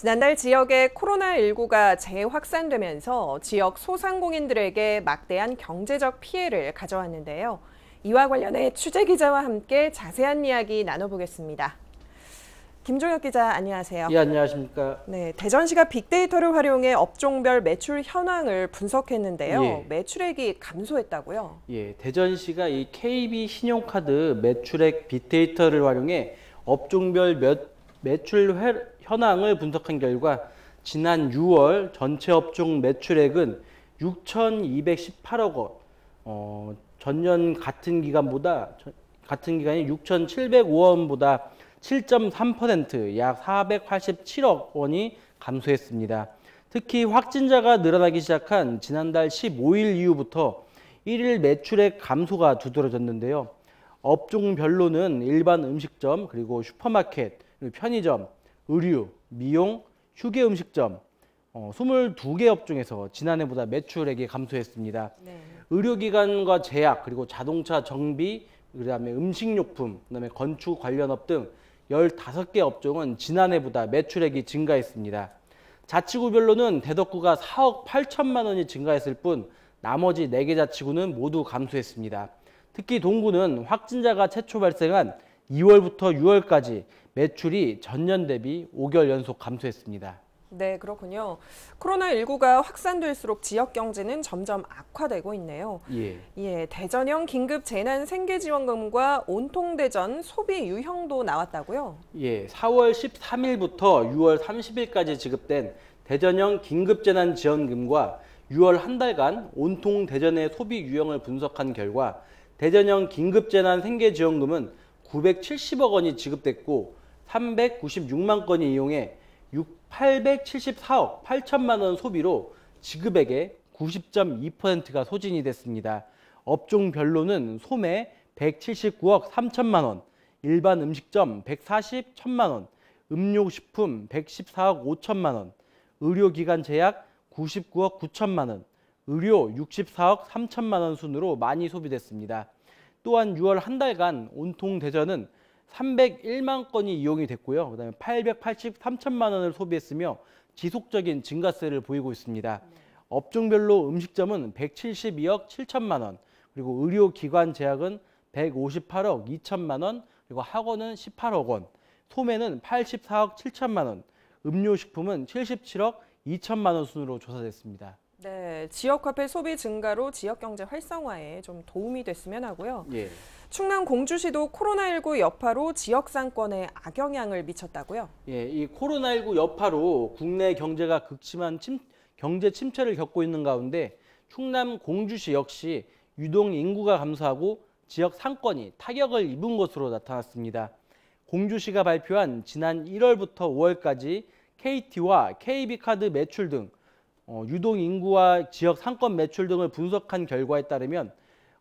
지난달 지역에 코로나19가 재확산되면서 지역 소상공인들에게 막대한 경제적 피해를 가져왔는데요. 이와 관련해 취재 기자와 함께 자세한 이야기 나눠보겠습니다. 김종혁 기자, 안녕하세요. 예, 안녕하십니까. 네, 대전시가 빅데이터를 활용해 업종별 매출 현황을 분석했는데요. 예. 매출액이 감소했다고요? 예, 대전시가 이 KB 신용카드 매출액 빅데이터를 활용해 업종별 몇 매출 현황을 분석한 결과 지난 6월 전체 업종 매출액은 6,218억 원, 어, 전년 같은 기간보다 같은 기간인 6,705원보다 7.3%약 487억 원이 감소했습니다. 특히 확진자가 늘어나기 시작한 지난달 15일 이후부터 1일 매출액 감소가 두드러졌는데요. 업종별로는 일반 음식점 그리고 슈퍼마켓, 편의점, 의류, 미용, 휴게 음식점 어, 22개 업종에서 지난해보다 매출액이 감소했습니다. 네. 의료기관과 제약, 그리고 자동차 정비, 그다음에 음식료품, 그다음에 건축 관련업 등 15개 업종은 지난해보다 매출액이 증가했습니다. 자치구별로는 대덕구가 4억 8천만 원이 증가했을 뿐 나머지 4개 자치구는 모두 감소했습니다. 특히 동구는 확진자가 최초 발생한 2월부터 6월까지 매출이 전년 대비 5개월 연속 감소했습니다. 네, 그렇군요. 코로나19가 확산될수록 지역 경제는 점점 악화되고 있네요. 예. 예, 대전형 긴급 재난 생계 지원금과 온통 대전 소비 유형도 나왔다고요? 예, 4월 13일부터 6월 30일까지 지급된 대전형 긴급 재난 지원금과 6월 한 달간 온통 대전의 소비 유형을 분석한 결과 대전형 긴급 재난 생계 지원금은 970억 원이 지급됐고 396만 건이 이용해 874억 8천만 원 소비로 지급액의 90.2%가 소진이 됐습니다. 업종별로는 소매 179억 3천만 원, 일반 음식점 140 천만 원, 음료식품 114억 5천만 원, 의료기관 제약 99억 9천만 원, 의료 64억 3천만 원 순으로 많이 소비됐습니다. 또한 6월 한 달간 온통 대전은 301만 건이 이용이 됐고요. 그다음에 883천만 원을 소비했으며 지속적인 증가세를 보이고 있습니다. 업종별로 음식점은 172억 7천만 원, 그리고 의료기관 제약은 158억 2천만 원, 그리고 학원은 18억 원, 소매는 84억 7천만 원, 음료식품은 77억 2천만 원 순으로 조사됐습니다. 네, 지역 화폐 소비 증가로 지역 경제 활성화에 좀 도움이 됐으면 하고요. 예. 충남 공주시도 코로나19 여파로 지역 상권에 악영향을 미쳤다고요. 예, 이 코로나19 여파로 국내 경제가 극심한 침, 경제 침체를 겪고 있는 가운데 충남 공주시 역시 유동 인구가 감소하고 지역 상권이 타격을 입은 것으로 나타났습니다. 공주시가 발표한 지난 1월부터 5월까지 KT와 KB카드 매출 등 어, 유동 인구와 지역 상권 매출 등을 분석한 결과에 따르면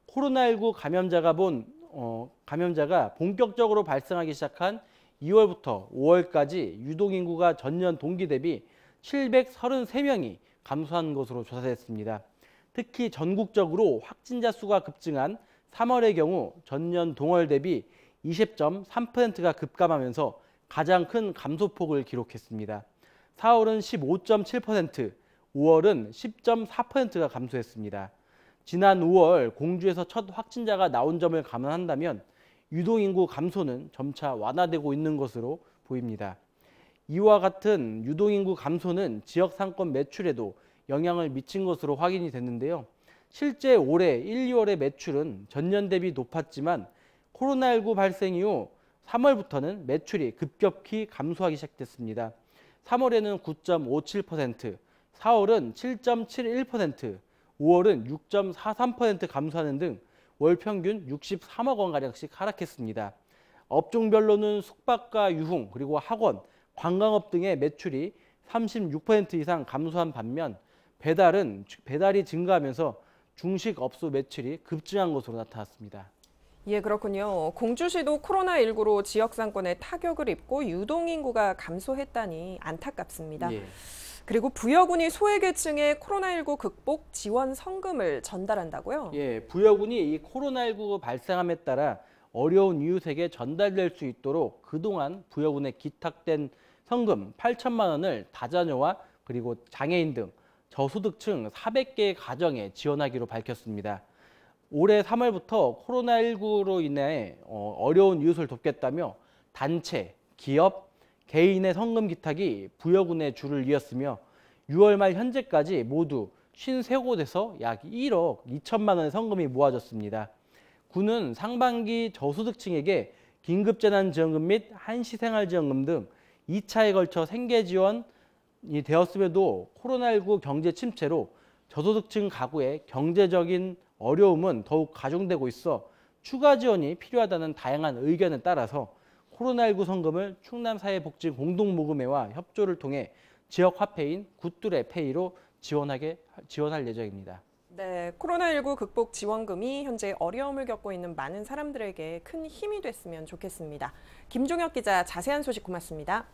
코로나19 감염자가 본 어, 감염자가 본격적으로 발생하기 시작한 2월부터 5월까지 유동 인구가 전년 동기 대비 733명이 감소한 것으로 조사됐습니다. 특히 전국적으로 확진자 수가 급증한 3월의 경우 전년 동월 대비 20.3%가 급감하면서 가장 큰 감소폭을 기록했습니다. 4월은 15.7%, 5월은 10.4%가 감소했습니다. 지난 5월 공주에서 첫 확진자가 나온 점을 감안한다면 유동인구 감소는 점차 완화되고 있는 것으로 보입니다. 이와 같은 유동인구 감소는 지역 상권 매출에도 영향을 미친 것으로 확인이 됐는데요. 실제 올해 1, 2월의 매출은 전년 대비 높았지만 코로나19 발생 이후 3월부터는 매출이 급격히 감소하기 시작됐습니다. 3월에는 9.57%, 4월은 7.71%, 5월은 6.43% 감소하는 등 월 평균 63억 원가량씩 하락했습니다. 업종별로는 숙박과 유흥, 그리고 학원, 관광업 등의 매출이 36% 이상 감소한 반면 배달은 배달이 증가하면서 중식 업소 매출이 급증한 것으로 나타났습니다. 예, 그렇군요. 공주시도 코로나19로 지역 상권에 타격을 입고 유동 인구가 감소했다니 안타깝습니다. 예. 그리고 부여군이 소외계층의 코로나19 극복 지원 성금을 전달한다고요? 예, 부여군이 이 코로나19 발생함에 따라 어려운 이웃에게 전달될 수 있도록 그동안 부여군에 기탁된 성금 8천만 원을 다자녀와 그리고 장애인 등 저소득층 400개 가정에 지원하기로 밝혔습니다. 올해 3월부터 코로나19로 인해 어, 어려운 이웃을 돕겠다며 단체, 기업, 개인의 성금 기탁이 부여군의 줄을 이었으며 6월 말 현재까지 모두 53곳에서 약 1억 2천만 원의 성금이 모아졌습니다. 군은 상반기 저소득층에게 긴급재난지원금 및 한시생활지원금 등 2차에 걸쳐 생계지원이 되었음에도 코로나19 경제 침체로 저소득층 가구의 경제적인 어려움은 더욱 가중되고 있어 추가 지원이 필요하다는 다양한 의견에 따라서 코로나19 성금을 충남사회복지공동모금회와 협조를 통해 지역 화폐인 굿둘의 페이로 지원하게 지원할 예정입니다. 네, 코로나19 극복 지원금이 현재 어려움을 겪고 있는 많은 사람들에게 큰 힘이 됐으면 좋겠습니다. 김종혁 기자 자세한 소식 고맙습니다.